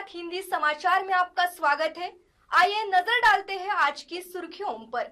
साथ हिंदी समाचार में आपका स्वागत है आइए नजर डालते हैं आज की सुर्खियों पर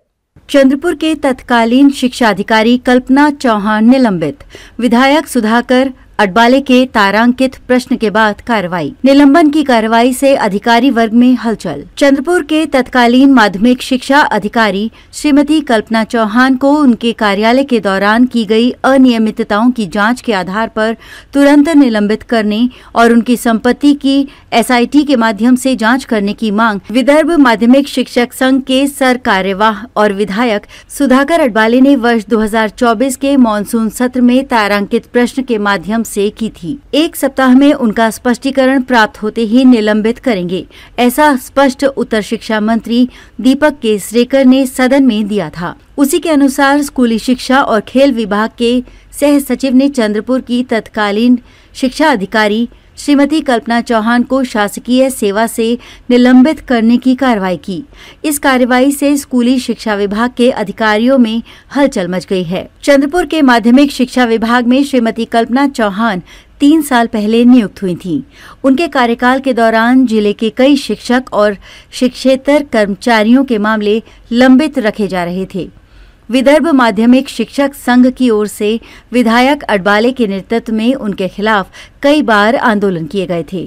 चंद्रपुर के तत्कालीन शिक्षा अधिकारी कल्पना चौहान निलंबित विधायक सुधाकर अडबाले के तारांकित प्रश्न के बाद कार्रवाई निलंबन की कार्रवाई से अधिकारी वर्ग में हलचल चंद्रपुर के तत्कालीन माध्यमिक शिक्षा अधिकारी श्रीमती कल्पना चौहान को उनके कार्यालय के दौरान की गई अनियमितताओं की जांच के आधार पर तुरंत निलंबित करने और उनकी संपत्ति की एसआईटी के माध्यम से जांच करने की मांग विदर्भ माध्यमिक शिक्षक संघ के सर कार्यवाह और विधायक सुधाकर अडवाले ने वर्ष 2024 के मानसून सत्र में तारांकित प्रश्न के माध्यम से की थी एक सप्ताह में उनका स्पष्टीकरण प्राप्त होते ही निलंबित करेंगे ऐसा स्पष्ट उत्तर शिक्षा मंत्री दीपक केसरेकर ने सदन में दिया था उसी के अनुसार स्कूली शिक्षा और खेल विभाग के सह सचिव ने चंद्रपुर की तत्कालीन शिक्षा अधिकारी श्रीमती कल्पना चौहान को शासकीय सेवा से निलंबित करने की कार्रवाई की इस कार्रवाई से स्कूली शिक्षा विभाग के अधिकारियों में हलचल मच गई है चंद्रपुर के माध्यमिक शिक्षा विभाग में श्रीमती कल्पना चौहान तीन साल पहले नियुक्त हुई थी उनके कार्यकाल के दौरान जिले के कई शिक्षक और शिक्षेतर कर्मचारियों के मामले लंबित रखे जा रहे थे विदर्भ माध्यमिक शिक्षक संघ की ओर से विधायक अडवाले के नेतृत्व में उनके खिलाफ कई बार आंदोलन किए गए थे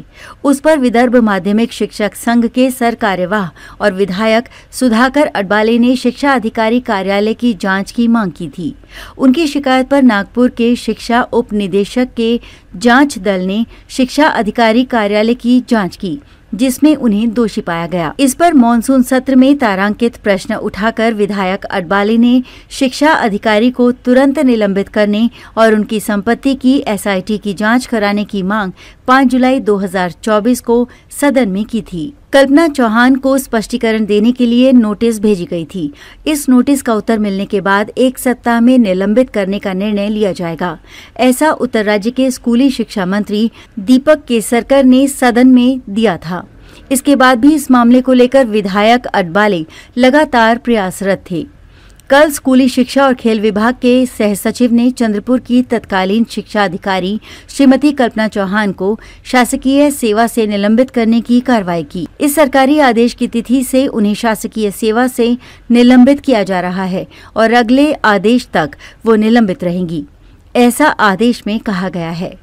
उस पर विदर्भ माध्यमिक शिक्षक संघ के सर कार्यवाह और विधायक सुधाकर अडवाले ने शिक्षा अधिकारी कार्यालय की जांच की मांग की थी उनकी शिकायत पर नागपुर के शिक्षा उप निदेशक के जांच दल ने शिक्षा अधिकारी कार्यालय की जांच की जिसमें उन्हें दोषी पाया गया इस पर मानसून सत्र में तारांकित प्रश्न उठाकर विधायक अडवाली ने शिक्षा अधिकारी को तुरंत निलंबित करने और उनकी संपत्ति की एसआईटी की जांच कराने की मांग 5 जुलाई 2024 को सदन में की थी कल्पना चौहान को स्पष्टीकरण देने के लिए नोटिस भेजी गई थी इस नोटिस का उत्तर मिलने के बाद एक सप्ताह में निलंबित करने का निर्णय लिया जाएगा ऐसा उत्तर राज्य के स्कूली शिक्षा मंत्री दीपक केसरकर ने सदन में दिया था इसके बाद भी इस मामले को लेकर विधायक अडबाले लगातार प्रयासरत थे कल स्कूली शिक्षा और खेल विभाग के सह सचिव ने चंद्रपुर की तत्कालीन शिक्षा अधिकारी श्रीमती कल्पना चौहान को शासकीय सेवा से निलंबित करने की कार्रवाई की इस सरकारी आदेश की तिथि से उन्हें शासकीय सेवा से निलंबित किया जा रहा है और अगले आदेश तक वो निलंबित रहेंगी ऐसा आदेश में कहा गया है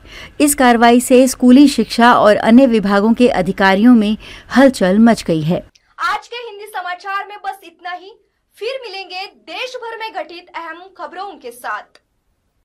इस कार्रवाई से स्कूली शिक्षा और अन्य विभागों के अधिकारियों में हलचल मच गई है आज के हिंदी समाचार में बस इतना ही फिर मिलेंगे देश भर में घटित अहम खबरों के साथ